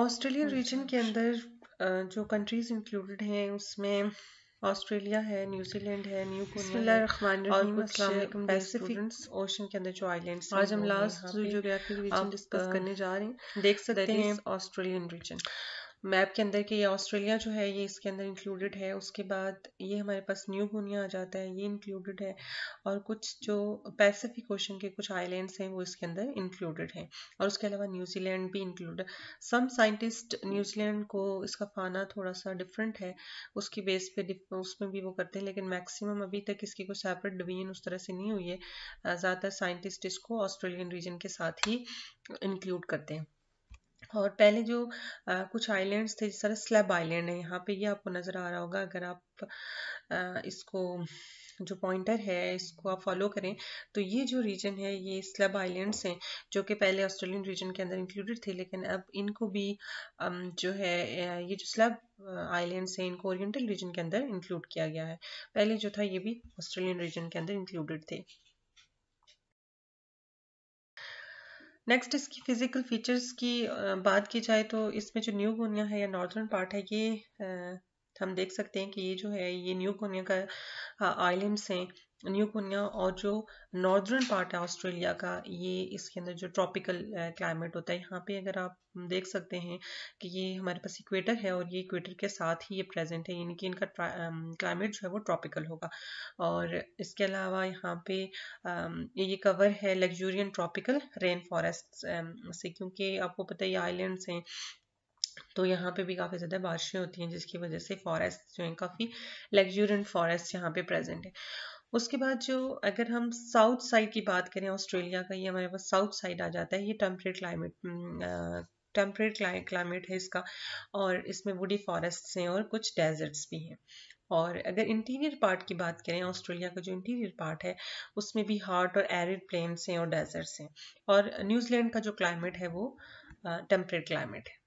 Australian region के अच्छा। अंदर जो कंट्रीज इंक्लूडेड हैं उसमें ऑस्ट्रेलिया है न्यूजीलैंड है न्यू ओशन के अंदर जो आइलैंड्स आज हम लास्ट जो रीजन डिस्कस करने जा रहे हैं देख सकते हैं ऑस्ट्रेलियन रीजन मैप के अंदर के ये ऑस्ट्रेलिया जो है ये इसके अंदर इंक्लूडेड है उसके बाद ये हमारे पास न्यू गुनिया आ जाता है ये इंक्लूडेड है और कुछ जो पैसिफिक ओशन के कुछ आइलैंड्स हैं वो इसके अंदर इंक्लूडेड हैं और उसके अलावा न्यूजीलैंड भी इंक्लूडेड सम साइंटिस्ट न्यूजीलैंड को इसका फाना थोड़ा सा डिफरेंट है उसकी बेस पे उसमें भी वो करते हैं लेकिन मैक्सिमम अभी तक इसकी कोई सेपरेट डिवीजन उस तरह से नहीं हुई है ज़्यादातर साइंटिस्ट इसको ऑस्ट्रेलियन रीजन के साथ ही इंक्लूड करते हैं और पहले जो आ, कुछ आइलैंड्स थे जिस स्लैब आइलैंड है यहाँ पे ये आपको नज़र आ रहा होगा अगर आप आ, इसको जो पॉइंटर है इसको आप फॉलो करें तो ये जो रीजन है ये स्लब आइलैंड्स हैं जो कि पहले ऑस्ट्रेलियन रीजन के अंदर इंक्लूडेड थे लेकिन अब इनको भी जो है ये जो स्लब आइलैंड्स हैं इनको ओरिएंटल रीजन के अंदर इंक्लूड किया गया है पहले जो था ये भी ऑस्ट्रेलियन रीजन के अंदर इंक्लूडेड थे नेक्स्ट इसकी फिजिकल फीचर्स की बात की जाए तो इसमें जो न्यू गोनिया है या नॉर्दर्न पार्ट है ये हम देख सकते हैं कि ये जो है ये न्यू गोनिया का आइलैंड्स हैं न्यू कुनिया और जो नॉर्दर्न पार्ट है ऑस्ट्रेलिया का ये इसके अंदर जो ट्रॉपिकल क्लाइमेट होता है यहाँ पे अगर आप देख सकते हैं कि ये हमारे पास इक्वेटर है और ये इक्वेटर के साथ ही ये प्रेजेंट है यानी कि इनका क्लाइमेट जो है वो ट्रॉपिकल होगा और इसके अलावा यहाँ पे ये ये कवर है लग्जूरियन ट्रॉपिकल रेन फॉरेस्ट से क्योंकि आपको पता है ये आइलैंड्स हैं तो यहाँ पे भी काफ़ी ज़्यादा बारिशें होती हैं जिसकी वजह से फॉरेस्ट जो हैं काफ़ी लग्जूरियन फॉरेस्ट यहाँ पे प्रेजेंट है उसके बाद जो अगर हम साउथ साइड की बात करें ऑस्ट्रेलिया का ये हमारे पास साउथ साइड आ जाता है ये टेम्परेट क्लाइमेट टेम्परेट क्लाइमेट है इसका और इसमें वुडी फॉरेस्ट हैं और कुछ डेजर्ट्स भी हैं और अगर इंटीरियर पार्ट की बात करें ऑस्ट्रेलिया का जो इंटीरियर पार्ट है उसमें भी हार्ट और एरिड प्लेन्स हैं और डेजर्ट्स हैं और न्यूजीलैंड का जो क्लाइमेट है वो टेम्परेट क्लाइमेट है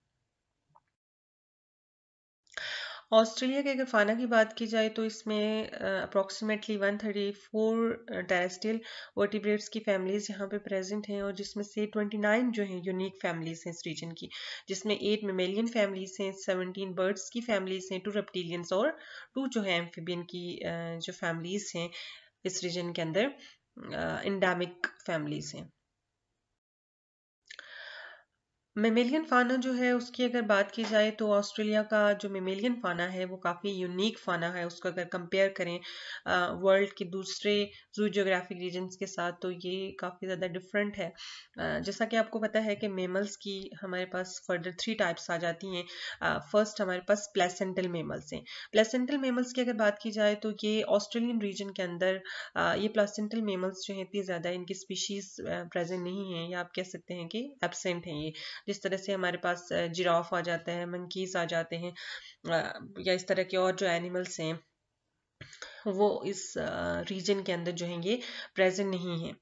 ऑस्ट्रेलिया के अगर फ़ाना की बात की जाए तो इसमें अप्रॉक्सीमेटली वन थर्टी फोर डायस्टियल वर्टिब्रेट्स की फैमिलीज़ यहाँ पे प्रेजेंट हैं और जिसमें से ट्वेंटी नाइन जो हैं यूनिक फैमिलीज़ हैं इस रीजन की जिसमें एट मेमेलियन फैमिलीज़ हैं सेवनटीन बर्ड्स की फैमिलीज़ हैं टू रेप्टिलियंस और टू जो है एम्फिबियन की जो फैमिलीज़ हैं इस रीजन के अंदर इंडामिक फैमिलीज़ हैं मेमेलियन फाना जो है उसकी अगर बात की जाए तो ऑस्ट्रेलिया का जो मेमेलियन फाना है वो काफ़ी यूनिक फाना है उसको अगर कंपेयर करें वर्ल्ड के दूसरे जू जोग्राफिक रीजन्स के साथ तो ये काफ़ी ज़्यादा डिफरेंट है जैसा कि आपको पता है कि मेमल्स की हमारे पास फर्दर थ्री टाइप्स आ जाती हैं फर्स्ट हमारे पास प्लेसेंटल मेमल्स हैं प्लेसेंटल मेमल्स की अगर बात की जाए तो ये ऑस्ट्रेलियन रीजन के अंदर ये प्लेसेंटल मेमल्स जो हैं इतनी ज़्यादा इनकी स्पीशीज़ प्रेजेंट नहीं है या आप कह सकते हैं कि एबसेंट हैं ये जिस तरह से हमारे पास जिराफ आ जाता है मंकीज आ जाते हैं या इस तरह के और जो एनिमल्स हैं वो इस रीजन के अंदर जो हैं ये प्रेजेंट नहीं है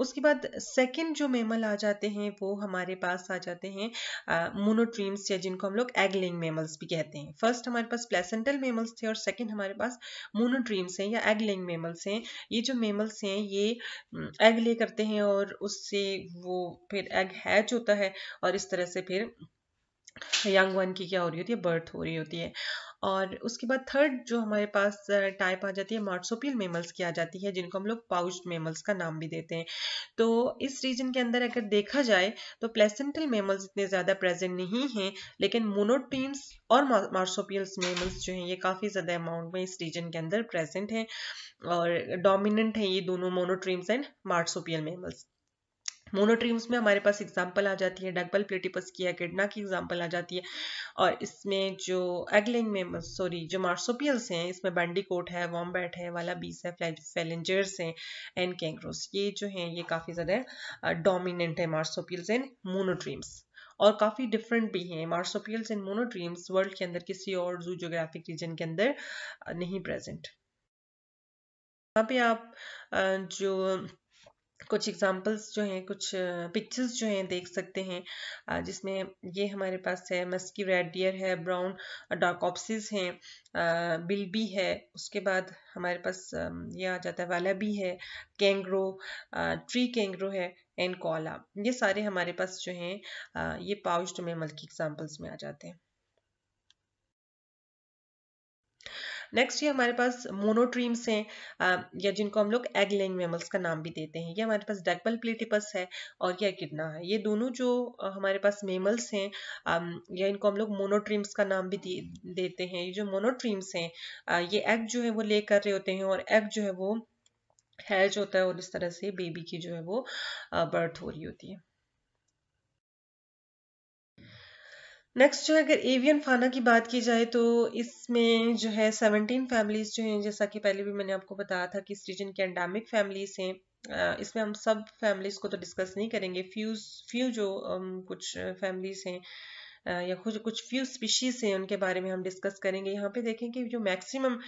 उसके बाद सेकेंड जो मेमल आ जाते हैं वो हमारे पास आ जाते हैं मोनोट्रीम्स या जिनको हम लोग एगलिंग मेमल्स भी कहते हैं फर्स्ट हमारे पास प्लेसेंटल मेमल्स थे और सेकेंड हमारे पास मोनोट्रीम्स हैं या एगलिंग मेमल्स हैं ये जो मेमल्स हैं ये एग ले करते हैं और उससे वो फिर एग हैच होता है और इस तरह से फिर यंग वन की क्या हो रही होती है बर्थ हो रही होती है और उसके बाद थर्ड जो हमारे पास टाइप आ जाती है मार्सोपियल मेमल्स की आ जाती है जिनको हम लोग पाउच मेमल्स का नाम भी देते हैं तो इस रीजन के अंदर अगर देखा जाए तो प्लेसेंटल मेमल्स इतने ज़्यादा प्रेजेंट नहीं हैं लेकिन मोनोटीम्स और मार्सोपियल्स मेमल्स जो हैं ये काफ़ी ज़्यादा अमाउंट में इस रीजन के अंदर प्रेजेंट हैं और डोमिनेंट हैं ये दोनों monotremes and marsupial mammals monotremes में हमारे पास एग्जाम्पल आ जाती है डगबल प्लेटिपस की एकेडना की एग्जाम्पल आ जाती है और इसमें जो एगलिंग में सॉरी जो मार्सोपियल्स हैं इसमें बैंडिकोट है वॉम्बैट है वाला बीस है फेलेंजर्स हैं एंड कैंग्रोस ये जो हैं ये काफ़ी ज़्यादा डोमिनेंट है मार्सोपियल्स एंड मोनोट्रीम्स और काफ़ी डिफरेंट भी हैं मार्सोपियल्स एंड मोनोट्रीम्स वर्ल्ड के अंदर किसी और जू जोग्राफिक रीजन के अंदर नहीं प्रेजेंट यहाँ पे आप जो कुछ एग्जांपल्स जो हैं कुछ पिक्चर्स जो हैं देख सकते हैं जिसमें ये हमारे पास है मस्की रेड डियर है ब्राउन डाकॉप्सिस हैं बिल्बी है उसके बाद हमारे पास ये आ जाता है वाला भी है कैंग्रो ट्री कैंग्रो है एंड कॉला ये सारे हमारे पास जो हैं ये पाउच में मल्कि एग्जांपल्स में आ जाते हैं नेक्स्ट ये हमारे पास मोनोट्रीम्स हैं या जिनको हम लोग एग लेंग मेमल्स का नाम भी देते हैं ये हमारे पास डेकबल प्लेटिपस है और ये किडना है ये दोनों जो हमारे पास मेमल्स हैं या इनको हम लोग मोनोट्रीम्स का नाम भी देते हैं ये जो मोनोट्रीम्स हैं ये एग जो है वो ले कर रहे होते हैं और एग जो है वो हैच होता है और इस तरह से बेबी की जो है वो बर्थ हो रही होती है नेक्स्ट जो है अगर एवियन फाना की बात की जाए तो इसमें जो है सेवनटीन फैमिलीज जो हैं जैसा कि पहले भी मैंने आपको बताया था कि इस रीजन के एंडामिक फैमिलीज हैं इसमें हम सब फैमिलीज को तो डिस्कस नहीं करेंगे फ्यूज फ्यू जो कुछ फैमिलीज हैं या कुछ कुछ फ्यू स्पीशीज़ हैं उनके बारे में हम डिस्कस करेंगे यहाँ पे देखें कि जो मैक्सिमम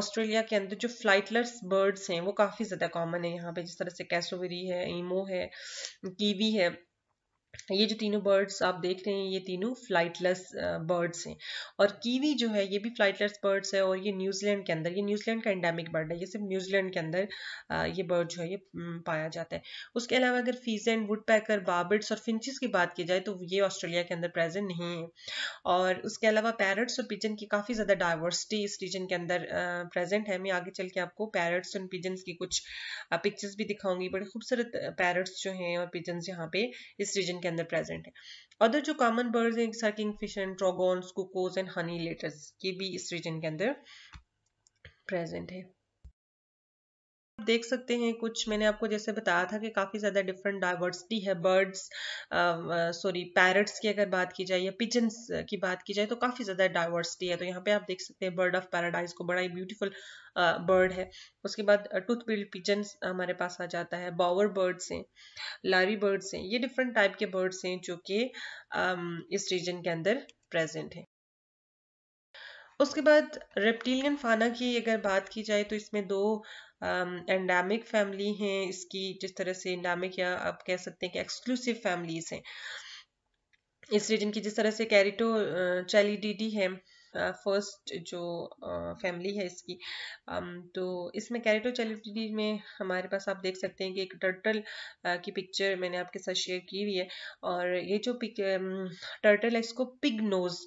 ऑस्ट्रेलिया के अंदर जो फ्लाइटलर्स बर्ड्स हैं वो काफ़ी ज़्यादा कॉमन है यहाँ पे जिस तरह से कैसोवेरी है ईमो है कीवी है ये जो तीनों बर्ड्स आप देख रहे हैं ये तीनों फ्लाइटलेस बर्ड्स हैं और कीवी जो है ये भी फ्लाइटलेस बर्ड्स है और ये न्यूजीलैंड के अंदर ये न्यूजीलैंड का एंडेमिक बर्ड है ये सिर्फ न्यूजीलैंड के अंदर ये बर्ड जो है ये पाया जाता है उसके अलावा अगर फीजेंट वुड पैकर बाबिट्स और फिंचिस की बात की जाए तो ये ऑस्ट्रेलिया के अंदर प्रेजेंट नहीं है और उसके अलावा पैरट्स और पिजन की काफ़ी ज़्यादा डाइवर्सिटी इस रीजन के अंदर प्रेजेंट है मैं आगे चल के आपको पैरट्स और पिजन्स की कुछ पिक्चर्स भी दिखाऊंगी बड़े खूबसूरत पैरट्स जो हैं और पिजन्स यहाँ पे इस रीजन के अंदर प्रेजेंट है अदर जो कॉमन बर्ड्स हैं सर किंग and trogons cuckoos and honey eaters ये भी इस रीजन के अंदर प्रेजेंट है देख सकते हैं कुछ मैंने आपको जैसे बताया था कि काफ़ी ज़्यादा डिफरेंट डाइवर्सिटी है बर्ड्स सॉरी पैरट्स की अगर बात की जाए या पिजन्स की बात की जाए तो काफ़ी ज़्यादा डाइवर्सिटी है तो यहाँ पे आप देख सकते हैं बर्ड ऑफ पैराडाइज को बड़ा ही ब्यूटीफुल बर्ड uh, है उसके बाद टूथ बिल्ड पिजन्स हमारे पास आ जाता है बॉवर बर्ड्स हैं लारी बर्ड्स हैं ये डिफरेंट टाइप के बर्ड्स हैं जो कि um, इस रीजन के अंदर प्रेजेंट हैं उसके बाद रेप्टिलियन फाना की अगर बात की जाए तो इसमें दो एंडामिक फैमिली हैं इसकी जिस तरह से एंडामिक या आप कह सकते हैं कि एक्सक्लूसिव फैमिलीज हैं इस रीजन की जिस तरह से कैरिटो चैलिडीडी है फर्स्ट जो फैमिली है इसकी तो इसमें कैरेटो चैलिटी में हमारे पास आप देख सकते हैं कि एक टर्टल की पिक्चर मैंने आपके साथ शेयर की हुई है और ये जो पिक टर्टल है इसको पिग नोज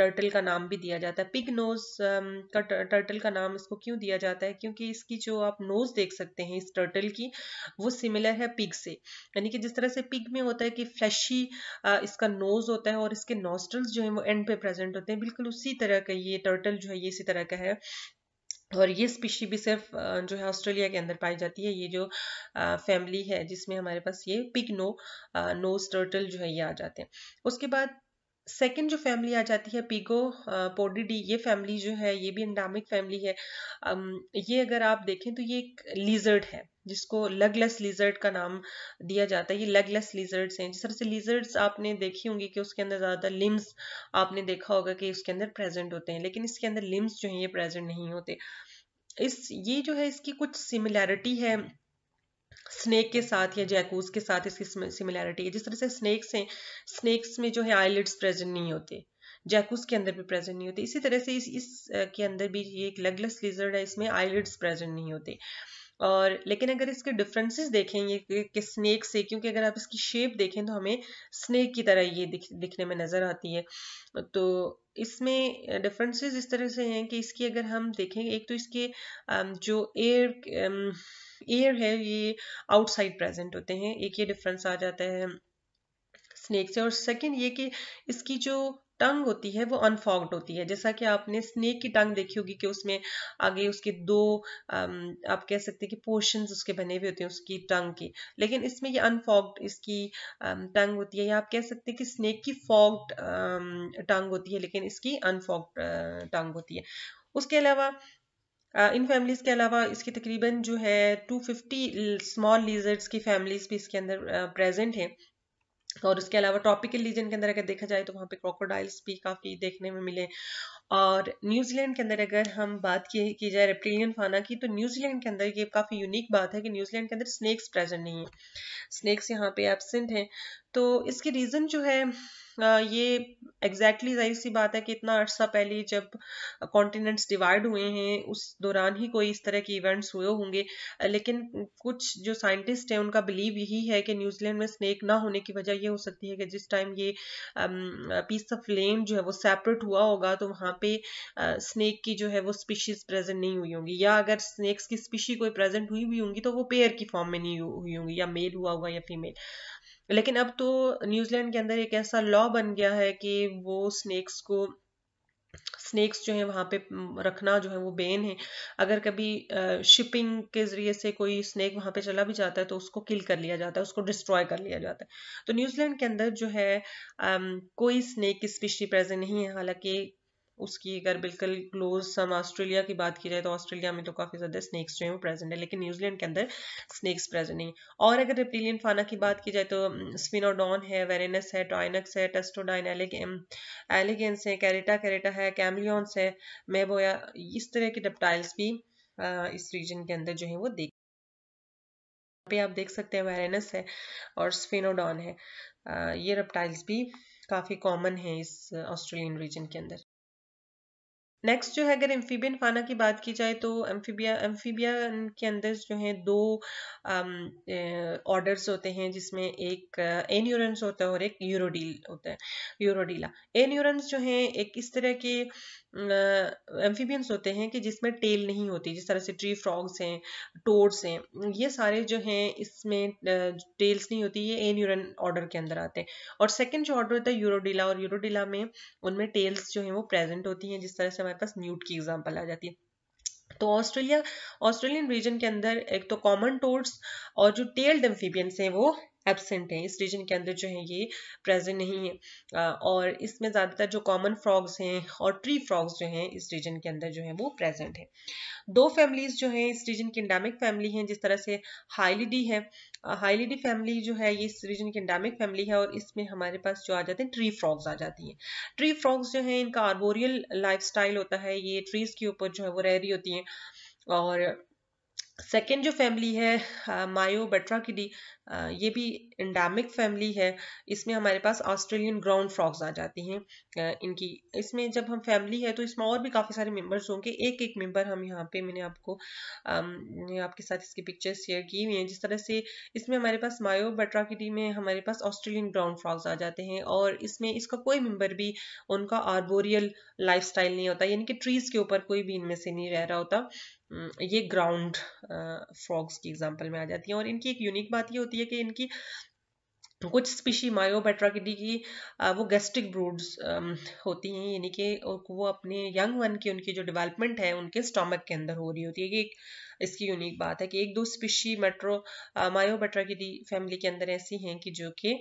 टर्टल का नाम भी दिया जाता है पिग नोज um, का टर्टल का नाम इसको क्यों दिया जाता है क्योंकि इसकी जो आप नोज देख सकते हैं इस टर्टल की वो सिमिलर है पिग से यानी कि जिस तरह से पिग में होता है कि फ्लैशी uh, इसका नोज होता है और इसके नोस्टल्स जो है वो एंड पे प्रेजेंट होते हैं बिल्कुल उसी तरह का ये टर्टल जो है ये इसी तरह का है और ये स्पीशी भी सिर्फ uh, जो है ऑस्ट्रेलिया के अंदर पाई जाती है ये जो फैमिली uh, है जिसमें हमारे पास ये पिग नो नोज टर्टल जो है ये आ जाते हैं उसके बाद सेकेंड जो फैमिली आ जाती है पीगो पोडिडी ये फैमिली जो है ये भी एंडामिक फैमिली है ये अगर आप देखें तो ये एक लीजर्ड है जिसको लगलेस लीजर्ड का नाम दिया जाता है ये लगलेस लीजर्ड्स हैं जिस तरह से लीजर्ड्स आपने देखी होंगी कि उसके अंदर ज़्यादा लिम्स आपने देखा होगा कि उसके अंदर प्रेजेंट होते हैं लेकिन इसके अंदर लिम्स जो हैं ये प्रेजेंट नहीं होते इस ये जो है इसकी कुछ सिमिलैरिटी है स्नेक के साथ या जैकूज के साथ इसकी सिमिलैरिटी है जिस तरह से स्नेक्स हैं स्नेक्स में जो है आईलिट्स प्रेजेंट नहीं होते जैकूस के अंदर भी प्रेजेंट नहीं होते इसी तरह से इस इस के अंदर भी ये एक लगलेस लिजर्ड है इसमें आईलिट्स प्रेजेंट नहीं होते और लेकिन अगर इसके डिफरेंसेस देखें ये कि स्नेक से क्योंकि अगर आप इसकी शेप देखें तो हमें स्नेक की तरह ये दिख दिखने में नज़र आती है तो इसमें डिफरेंसेस इस तरह से हैं कि इसकी अगर हम देखें एक तो इसके जो एयर एयर है ये आउटसाइड प्रेजेंट होते हैं एक ये डिफरेंस आ जाता है स्नेक से और सेकंड ये कि इसकी जो टंग होती है वो अनफॉग्ड होती है जैसा कि आपने स्नेक की टंग देखी होगी कि उसमें आगे उसके दो आप कह सकते हैं कि पोर्शन उसके बने हुए होते हैं उसकी टंग के लेकिन इसमें ये अनफॉग्ड इसकी टंग होती है या आप कह सकते हैं कि स्नेक की फॉग्ड टंग होती है लेकिन इसकी अनफॉग्ड टंग होती है उसके अलावा इन फैमिलीज़ के अलावा इसकी तकरीबन जो है 250 स्मॉल लीजर्ड्स की फैमिलीज़ भी इसके अंदर प्रेजेंट हैं और उसके अलावा ट्रॉपिकल रीजन के अंदर अगर देखा जाए तो वहाँ पे क्रोकोडाइल्स भी काफ़ी देखने में मिले और न्यूजीलैंड के अंदर अगर हम बात की, की जाए रेप्टिलियन फाना की तो न्यूजीलैंड के अंदर ये काफ़ी यूनिक बात है कि न्यूजीलैंड के अंदर स्नैक्स प्रेजेंट नहीं है स्नैक्स यहाँ पे एबसेंट हैं तो इसकी रीज़न जो है ये एग्जैक्टली exactly जाहिर सी बात है कि इतना अर्सा पहले जब कॉन्टिनेंट्स डिवाइड हुए हैं उस दौरान ही कोई इस तरह के इवेंट्स हुए होंगे लेकिन कुछ जो साइंटिस्ट हैं उनका बिलीव यही है कि न्यूजीलैंड में स्नेक ना होने की वजह ये हो सकती है कि जिस टाइम ये पीस ऑफ लेम जो है वो सेपरेट हुआ होगा तो वहाँ पे स्नेक की जो है वो स्पीशीज़ प्रेजेंट नहीं हुई होंगी या अगर स्नैक्स की स्पीशी कोई प्रेजेंट हुई हुई होंगी तो वो पेयर की फॉर्म में नहीं हुई होंगी या मेल हुआ होगा या फीमेल लेकिन अब तो न्यूजीलैंड के अंदर एक ऐसा लॉ बन गया है कि वो स्नेक्स को स्नेक्स जो है वहाँ पे रखना जो है वो बेन है अगर कभी शिपिंग के ज़रिए से कोई स्नेक वहाँ पे चला भी जाता है तो उसको किल कर लिया जाता है उसको डिस्ट्रॉय कर लिया जाता है तो न्यूजीलैंड के अंदर जो है कोई स्नेक की स्पीशी प्रेजेंट नहीं है हालांकि उसकी अगर बिल्कुल क्लोज हम ऑस्ट्रेलिया की बात की जाए तो ऑस्ट्रेलिया में तो काफ़ी ज़्यादा स्नेक्स जो है वो प्रेजेंट है लेकिन न्यूजीलैंड के अंदर स्नेक्स प्रेजेंट नहीं और अगर रेप्टिलियन फाना की बात की जाए तो स्पिनोडॉन है वेरेनस है टॉयनक्स है टेस्टोडाइन एलिग एलिगेंस है कैरेटा कैरेटा है कैमलियंस है मेबोया इस तरह के रेप्टाइल्स भी इस रीजन के अंदर जो है वो देख पे आप देख सकते हैं वेरेनस है और स्पिनोडॉन है ये रेप्टाइल्स भी काफ़ी कॉमन है इस ऑस्ट्रेलियन रीजन के अंदर नेक्स्ट जो है अगर एम्फीबियन फाना की बात की जाए तो एम्फीबिया एम्फीबिया के अंदर जो है दो ऑर्डर्स होते हैं जिसमें एक एन्यूरेंस होता है और एक यूरोडील होता है यूरोडीला एन्यूरेंस जो है एक इस तरह के एम्फीबियंस होते हैं कि जिसमें टेल नहीं होती जिस तरह से ट्री फ्रॉग्स हैं टोड्स हैं ये सारे जो हैं इसमें टेल्स नहीं होती ये एन यूरन ऑर्डर के अंदर आते हैं और सेकंड जो ऑर्डर होता है यूरोडिला और यूरोडिला में उनमें टेल्स जो है वो प्रेजेंट होती हैं जिस तरह से हमारे पास न्यूट की एग्जाम्पल आ जाती है तो ऑस्ट्रेलिया ऑस्ट्रेलियन रीजन के अंदर एक तो कॉमन टोर्ड्स और जो टेल्ड एम्फीबियंस हैं वो एबसेंट हैं इस रीजन के अंदर जो है ये प्रेजेंट नहीं है और इसमें ज़्यादातर जो कॉमन फ्रॉग्स हैं और ट्री फ्रॉग्स जो हैं इस रीजन के अंदर जो है वो प्रेजेंट हैं दो फैमिलीज जो हैं इस रीजन की इंडामिक फैमिली हैं जिस तरह से हाईलीडी है हाईलीडी फैमिली जो है ये इस रीजन की इंडामिक फैमिली है और इसमें हमारे पास जो आ जाते हैं ट्री फ्रॉग्स आ जाती हैं ट्री फ्रॉग्स जो हैं इनका आर्बोरियल लाइफ होता है ये ट्रीज़ के ऊपर जो है वो रह रही होती हैं और सेकेंड जो फैमिली है मायो uh, बेट्राकिडी की डी uh, ये भी एंडामिक फैमिली है इसमें हमारे पास ऑस्ट्रेलियन ग्राउंड फ्रॉग्स आ जाती हैं इनकी इसमें जब हम फैमिली है तो इसमें और भी काफ़ी सारे मेम्बर्स होंगे एक एक मेम्बर हम यहाँ पे मैंने आपको आपके साथ इसकी पिक्चर्स शेयर की हुई हैं जिस तरह से इसमें हमारे पास मायो बट्राकिटी में हमारे पास ऑस्ट्रेलियन ग्राउंड फ्रॉग्स आ जाते हैं और इसमें इसका कोई मेम्बर भी उनका आर्बोरियल लाइफ नहीं होता यानी कि ट्रीज़ के ऊपर कोई भी इनमें से नहीं रह रहा होता ये ग्राउंड फ्रॉग्स की एग्जांपल में आ जाती हैं और इनकी एक यूनिक बात ये होती है कि इनकी कुछ स्पीशी मायोबेट्राकिडी की वो गैस्ट्रिक ब्रूड्स होती हैं यानी कि वो अपने यंग वन की उनकी जो डेवलपमेंट है उनके स्टॉमक के अंदर हो रही होती है कि एक इसकी यूनिक बात है कि एक दो स्पीशी मेट्रो मायोबेट्राकिडी फैमिली के अंदर ऐसी हैं कि जो कि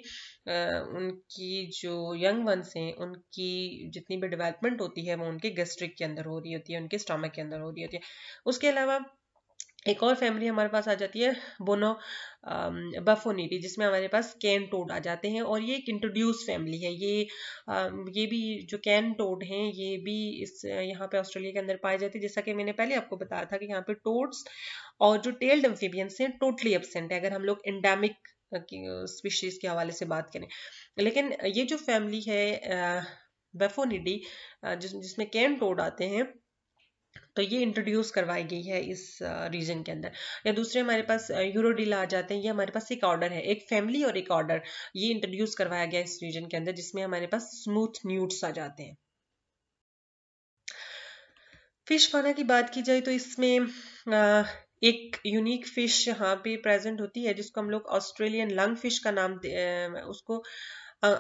उनकी जो यंग वंस हैं उनकी जितनी भी डेवलपमेंट होती है वो उनके गैस्ट्रिक के अंदर हो रही होती है उनके स्टमक के अंदर हो रही होती है उसके अलावा एक और फैमिली हमारे पास आ जाती है बोनो बफोनीडी um, जिसमें हमारे पास कैन टोड आ जाते हैं और ये एक इंट्रोड्यूस फैमिली है ये आ, um, ये भी जो कैन टोड हैं ये भी इस यहाँ पे ऑस्ट्रेलिया के अंदर पाए जाते हैं जैसा कि मैंने पहले आपको बताया था कि यहाँ पे टोड्स और जो टेल्ड एम्फीबियंस हैं टोटली एबसेंट है अगर हम लोग एंडेमिक uh, स्पीशीज uh, के हवाले से बात करें लेकिन ये जो फैमिली है बेफोनिडी uh, जिस जिसमें कैन टोड आते हैं तो ये इंट्रोड्यूस करवाई गई है इस रीजन के अंदर या दूसरे हमारे पास यूरो आ जाते हैं ये हमारे पास एक ऑर्डर है एक फैमिली और एक ऑर्डर ये इंट्रोड्यूस करवाया गया इस रीजन के अंदर जिसमें हमारे पास स्मूथ न्यूट्स आ जाते हैं फिश फाना की बात की जाए तो इसमें एक यूनिक फिश यहाँ पे प्रेजेंट होती है जिसको हम लोग ऑस्ट्रेलियन लंग फिश का नाम उसको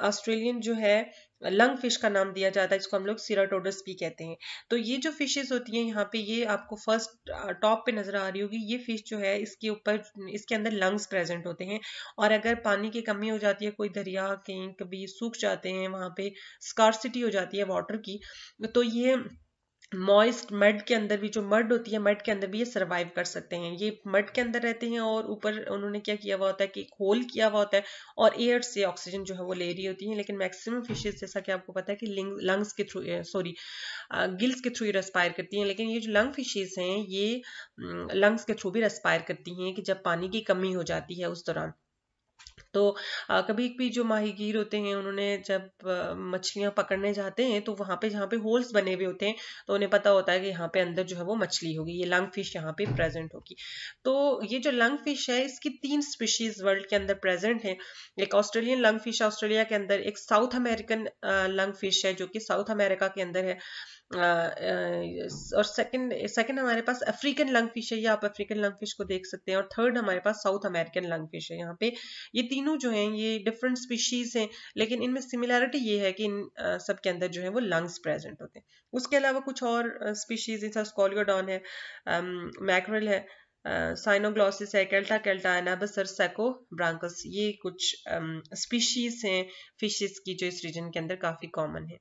ऑस्ट्रेलियन जो है लंग फिश का नाम दिया जाता है इसको हम लोग सीराटोडस भी कहते हैं तो ये जो फिशेज होती हैं यहाँ पे ये आपको फर्स्ट टॉप पे नजर आ रही होगी ये फिश जो है इसके ऊपर इसके अंदर लंग्स प्रेजेंट होते हैं और अगर पानी की कमी हो जाती है कोई दरिया कहीं कभी सूख जाते हैं वहाँ पे स्कॉर्सिटी हो जाती है वाटर की तो ये मॉइस्ट मड के अंदर भी जो मड होती है मड के अंदर भी ये सर्वाइव कर सकते हैं ये मड के अंदर रहते हैं और ऊपर उन्होंने क्या किया हुआ होता है कि एक होल किया हुआ होता है और एयर से ऑक्सीजन जो है वो ले रही होती है लेकिन मैक्सिमम फिशेज जैसा कि आपको पता है कि लंग्स के थ्रू सॉरी गिल्स के थ्रू ही रेस्पायर करती हैं लेकिन ये जो लंग फिशेज हैं ये लंग्स के थ्रू भी रेस्पायर करती हैं कि जब पानी की कमी हो जाती है उस दौरान तो कभी भी जो माहिगीर होते हैं उन्होंने जब मछलियां पकड़ने जाते हैं तो वहां पे जहाँ पे होल्स बने हुए होते हैं तो उन्हें पता होता है कि यहाँ पे अंदर जो है वो मछली होगी ये लंग फिश यहाँ पे प्रेजेंट होगी तो ये जो लंग फिश है इसकी तीन स्पीशीज वर्ल्ड के अंदर प्रेजेंट है एक ऑस्ट्रेलियन लंग फिश ऑस्ट्रेलिया के अंदर एक साउथ अमेरिकन लंग फिश है जो कि साउथ अमेरिका के अंदर है और सेकंड सेकंड हमारे पास अफ्रीकन लंग फिश है ये आप अफ्रीकन लंग फिश को देख सकते हैं और थर्ड हमारे पास साउथ अमेरिकन लंग फिश है यहाँ पे ये तीन तीनों जो हैं ये डिफरेंट स्पीशीज़ हैं लेकिन इनमें सिमिलैरिटी ये है कि इन सब के अंदर जो है वो लंग्स प्रेजेंट होते हैं उसके अलावा कुछ और स्पीशीज़ जैसा स्कॉलियोडॉन है मैक्रल है साइनोग्लॉसिस है कैल्टा कैल्टा एनाबसर सैको ब्रांकस ये कुछ स्पीशीज़ हैं फिशेज की जो इस रीजन के अंदर काफ़ी कॉमन है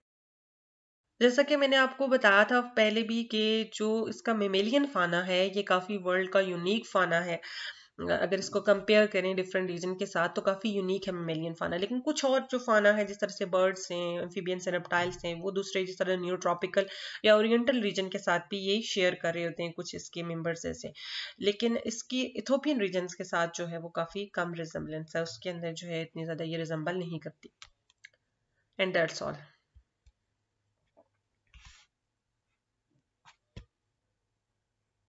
जैसा कि मैंने आपको बताया था पहले भी कि जो इसका मेमेलियन फाना है ये काफ़ी वर्ल्ड का यूनिक फाना है अगर इसको कंपेयर करें डिफरेंट रीजन के साथ तो काफ़ी यूनिक है मेमेलियन फाना लेकिन कुछ और जो फाना है जिस तरह से बर्ड्स हैं एम्फीबियंस हैं रेप्टाइल्स हैं वो दूसरे जिस तरह न्यूट्रॉपिकल या ओरिएंटल रीजन के साथ भी यही शेयर कर रहे होते हैं कुछ इसके मेम्बर्स ऐसे लेकिन इसकी इथोपियन रीजन के साथ जो है वो काफ़ी कम रिजम्बलेंस है उसके अंदर जो है इतनी ज़्यादा ये रिजम्बल नहीं करती एंड दैट्स ऑल